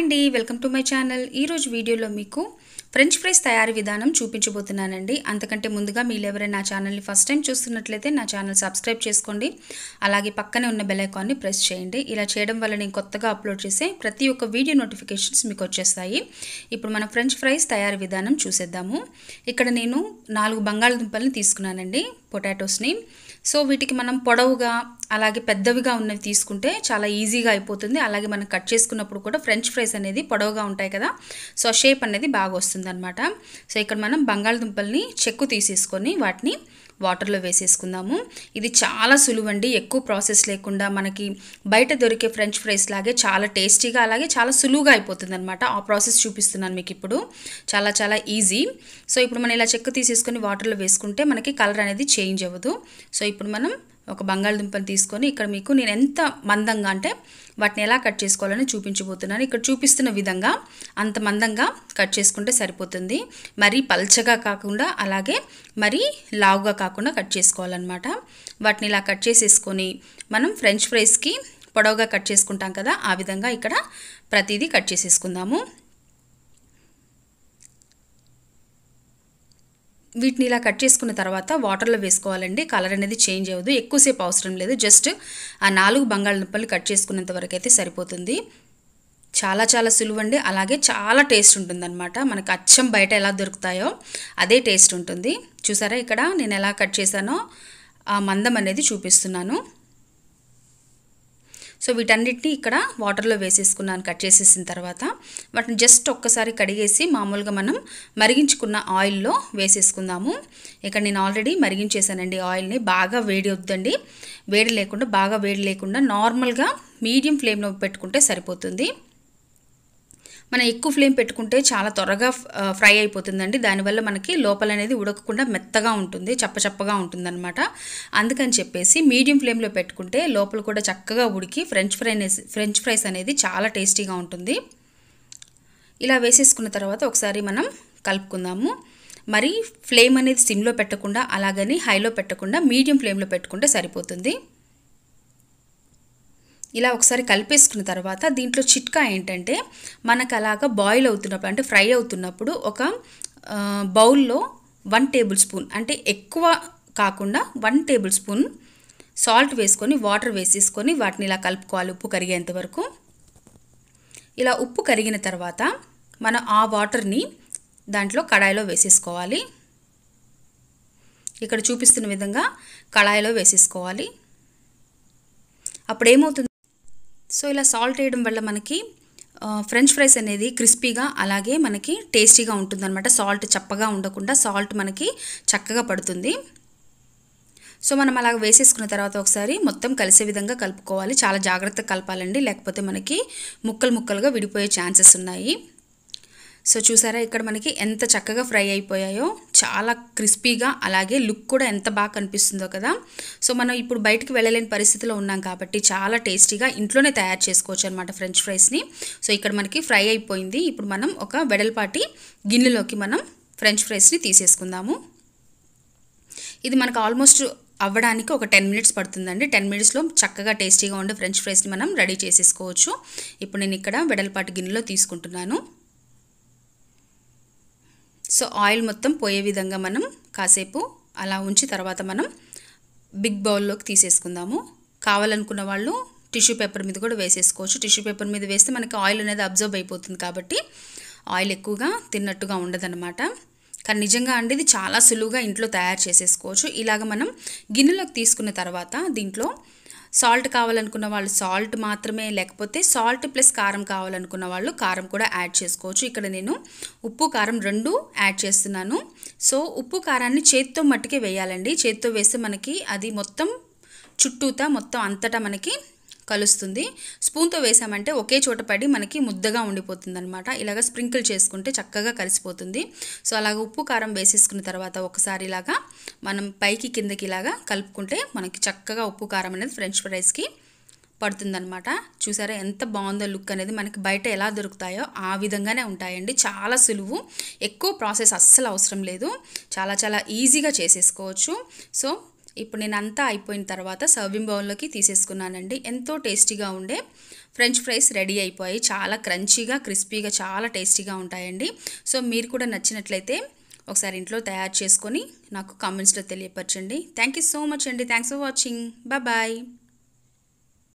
అండి welcome to my channel ఈరోజు వీడియోలో మీకు ఫ్రెంచ్ ఫ్రైస్ తయారీ విధానం చూపించబోతున్నానండి అంతకంటే ముందుగా మీరు ఎవరైనా నా ఛానల్ని ఫస్ట్ టైం చూస్తున్నట్లయితే నా ఛానల్ సబ్స్క్రైబ్ చేసుకోండి అలాగే పక్కనే ఉన్న బెలైకాన్ని ప్రెస్ చేయండి ఇలా చేయడం వల్ల నేను కొత్తగా అప్లోడ్ చేసే ప్రతి ఒక్క వీడియో నోటిఫికేషన్స్ మీకు వచ్చేస్తాయి ఇప్పుడు మనం ఫ్రెంచ్ ఫ్రైస్ తయారీ విధానం చూసేద్దాము ఇక్కడ నేను నాలుగు బంగాళదుంపలను తీసుకున్నానండి పొటాటోస్ని సో వీటికి మనం పొడవుగా అలాగే పెద్దవిగా ఉన్నవి తీసుకుంటే చాలా ఈజీగా అయిపోతుంది అలాగే మనం కట్ చేసుకున్నప్పుడు కూడా ఫ్రెంచ్ ఫ్రైస్ అనేది పొడవుగా ఉంటాయి కదా సో షేప్ అనేది బాగా వస్తుంది సో ఇక్కడ మనం బంగాళదుంపల్ని చెక్కు తీసేసుకొని వాటిని వాటర్లో వేసేసుకుందాము ఇది చాలా సులువండి ఎక్కువ ప్రాసెస్ లేకుండా మనకి బయట దొరికే ఫ్రెంచ్ ఫ్రైస్ లాగే చాలా టేస్టీగా అలాగే చాలా సులువుగా అయిపోతుంది అనమాట ఆ ప్రాసెస్ చూపిస్తున్నాను మీకు ఇప్పుడు చాలా చాలా ఈజీ సో ఇప్పుడు మనం ఇలా చెక్క తీసేసుకొని వాటర్లో వేసుకుంటే మనకి కలర్ అనేది చేంజ్ అవ్వదు సో ఇప్పుడు మనం ఒక బంగాళదుంపను తీసుకొని ఇక్కడ మీకు నేను ఎంత మందంగా అంటే వాటిని ఎలా కట్ చేసుకోవాలని చూపించబోతున్నాను ఇక్కడ చూపిస్తున్న విధంగా అంత మందంగా కట్ చేసుకుంటే సరిపోతుంది మరీ పల్చగా కాకుండా అలాగే మరీ లావుగా కాకుండా కట్ చేసుకోవాలన్నమాట వాటిని ఇలా కట్ చేసేసుకొని మనం ఫ్రెంచ్ ఫ్రైస్కి పొడవుగా కట్ చేసుకుంటాం కదా ఆ విధంగా ఇక్కడ ప్రతిదీ కట్ చేసేసుకుందాము వీటిని ఇలా కట్ చేసుకున్న తర్వాత వాటర్లో వేసుకోవాలండి కలర్ అనేది చేంజ్ అవ్వదు ఎక్కువసేపు అవసరం లేదు జస్ట్ ఆ నాలుగు బంగాళదుంపలు కట్ చేసుకున్నంత వరకు అయితే సరిపోతుంది చాలా చాలా సులువండి అలాగే చాలా టేస్ట్ ఉంటుందన్నమాట మనకు అచ్చం బయట ఎలా దొరుకుతాయో అదే టేస్ట్ ఉంటుంది చూసారా ఇక్కడ నేను ఎలా కట్ చేశానో ఆ మందం అనేది చూపిస్తున్నాను సో వీటన్నిటిని ఇక్కడ వాటర్లో వేసేసుకున్నాను కట్ చేసేసిన తర్వాత వాటిని జస్ట్ ఒక్కసారి కడిగేసి మామూలుగా మనం మరిగించుకున్న ఆయిల్లో వేసేసుకుందాము ఇక్కడ నేను ఆల్రెడీ మరిగించేసానండి ఆయిల్ని బాగా వేడి వద్దండి వేడి లేకుండా బాగా వేడి లేకుండా నార్మల్గా మీడియం ఫ్లేమ్లో పెట్టుకుంటే సరిపోతుంది మనం ఎక్కువ ఫ్లేమ్ పెట్టుకుంటే చాలా త్వరగా ఫ్రై అయిపోతుందండి దానివల్ల మనకి లోపల అనేది ఉడకకుండా మెత్తగా ఉంటుంది చప్పచప్పగా ఉంటుందన్నమాట అందుకని చెప్పేసి మీడియం ఫ్లేమ్లో పెట్టుకుంటే లోపల కూడా చక్కగా ఉడికి ఫ్రెంచ్ ఫ్రై ఫ్రెంచ్ ఫ్రైస్ అనేది చాలా టేస్టీగా ఉంటుంది ఇలా వేసేసుకున్న తర్వాత ఒకసారి మనం కలుపుకుందాము మరి ఫ్లేమ్ అనేది సిమ్లో పెట్టకుండా అలాగని హైలో పెట్టకుండా మీడియం ఫ్లేమ్లో పెట్టుకుంటే సరిపోతుంది ఇలా ఒకసారి కలిపేసుకున్న తర్వాత దీంట్లో చిట్కా ఏంటంటే మనకు అలాగా బాయిల్ అవుతున్నప్పుడు అంటే ఫ్రై అవుతున్నప్పుడు ఒక బౌల్లో వన్ టేబుల్ స్పూన్ అంటే ఎక్కువ కాకుండా వన్ టేబుల్ స్పూన్ సాల్ట్ వేసుకొని వాటర్ వేసేసుకొని వాటిని ఇలా కలుపుకోవాలి ఉప్పు కరిగేంత వరకు ఇలా ఉప్పు కరిగిన తర్వాత మనం ఆ వాటర్ని దాంట్లో కడాయిలో వేసేసుకోవాలి ఇక్కడ చూపిస్తున్న విధంగా కళాయిలో వేసేసుకోవాలి అప్పుడు ఏమవుతుంది సో ఇలా సాల్ట్ వేయడం వల్ల మనకి ఫ్రెంచ్ ఫ్రైస్ అనేది క్రిస్పీగా అలాగే మనకి టేస్టీగా ఉంటుందన్నమాట సాల్ట్ చప్పగా ఉండకుండా సాల్ట్ మనకి చక్కగా పడుతుంది సో మనం అలాగ వేసేసుకున్న తర్వాత ఒకసారి మొత్తం కలిసే విధంగా కలుపుకోవాలి చాలా జాగ్రత్తగా కలపాలండి లేకపోతే మనకి ముక్కలు ముక్కలుగా విడిపోయే ఛాన్సెస్ ఉన్నాయి సో చూసారా ఇక్కడ మనకి ఎంత చక్కగా ఫ్రై అయిపోయాయో చాలా క్రిస్పీగా అలాగే లుక్ కూడా ఎంత బాగా కనిపిస్తుందో కదా సో మనం ఇప్పుడు బయటకు వెళ్ళలేని పరిస్థితిలో ఉన్నాం కాబట్టి చాలా టేస్టీగా ఇంట్లోనే తయారు చేసుకోవచ్చు అనమాట ఫ్రెంచ్ ఫ్రైస్ని సో ఇక్కడ మనకి ఫ్రై అయిపోయింది ఇప్పుడు మనం ఒక వెడల్పాటి గిన్నెలోకి మనం ఫ్రెంచ్ ఫ్రైస్ని తీసేసుకుందాము ఇది మనకు ఆల్మోస్ట్ అవ్వడానికి ఒక టెన్ మినిట్స్ పడుతుందండి టెన్ మినిట్స్లో చక్కగా టేస్టీగా ఉండే ఫ్రెంచ్ ఫ్రైస్ని మనం రెడీ చేసేసుకోవచ్చు ఇప్పుడు నేను ఇక్కడ వెడల్పాటి గిన్నెలో తీసుకుంటున్నాను సో ఆయిల్ మొత్తం పోయే విధంగా మనం కాసేపు అలా ఉంచి తర్వాత మనం బిగ్ బౌల్లోకి తీసేసుకుందాము కావాలనుకున్న వాళ్ళు టిష్యూ పేపర్ మీద కూడా వేసేసుకోవచ్చు టిష్యూ పేపర్ మీద వేస్తే మనకి ఆయిల్ అనేది అబ్జర్వ్ అయిపోతుంది కాబట్టి ఆయిల్ ఎక్కువగా తిన్నట్టుగా ఉండదన్నమాట కానీ నిజంగా అండి ఇది చాలా సులువుగా ఇంట్లో తయారు చేసేసుకోవచ్చు ఇలాగ మనం గిన్నెలోకి తీసుకున్న తర్వాత దీంట్లో సాల్ట్ కావాలనుకున్న వాళ్ళు సాల్ట్ మాత్రమే లేకపోతే సాల్ట్ ప్లస్ కారం కావాలనుకున్న వాళ్ళు కారం కూడా యాడ్ చేసుకోవచ్చు ఇక్కడ నేను ఉప్పు కారం రెండు యాడ్ చేస్తున్నాను సో ఉప్పు కారాన్ని చేత్తో మట్టుకే వేయాలండి చేత్తో వేస్తే మనకి అది మొత్తం చుట్టూతా మొత్తం అంతటా మనకి కలుస్తుంది స్పూన్తో వేసామంటే ఒకే చోట పడి మనకి ముద్దగా ఉండిపోతుంది అనమాట ఇలాగ స్ప్రింకిల్ చేసుకుంటే చక్కగా కలిసిపోతుంది సో అలాగ ఉప్పు కారం వేసేసుకున్న తర్వాత ఒకసారి ఇలాగా మనం పైకి కిందకి ఇలాగా కలుపుకుంటే మనకి చక్కగా ఉప్పు కారం అనేది ఫ్రెంచ్ ఫ్రైస్కి పడుతుందనమాట చూసారా ఎంత బాగుందో లుక్ అనేది మనకి బయట ఎలా దొరుకుతాయో ఆ విధంగానే ఉంటాయండి చాలా సులువు ఎక్కువ ప్రాసెస్ అస్సలు అవసరం లేదు చాలా చాలా ఈజీగా చేసేసుకోవచ్చు సో ఇప్పుడు నేను అంతా అయిపోయిన తర్వాత సర్వింగ్ బౌల్లోకి తీసేసుకున్నానండి ఎంతో టేస్టీగా ఉండే ఫ్రెంచ్ ఫ్రైస్ రెడీ అయిపోయి చాలా క్రంచీగా క్రిస్పీగా చాలా టేస్టీగా ఉంటాయండి సో మీరు కూడా నచ్చినట్లయితే ఒకసారి ఇంట్లో తయారు చేసుకొని నాకు కామెంట్స్లో తెలియపరచండి థ్యాంక్ యూ సో మచ్ అండి థ్యాంక్స్ ఫర్ వాచింగ్ బాయ్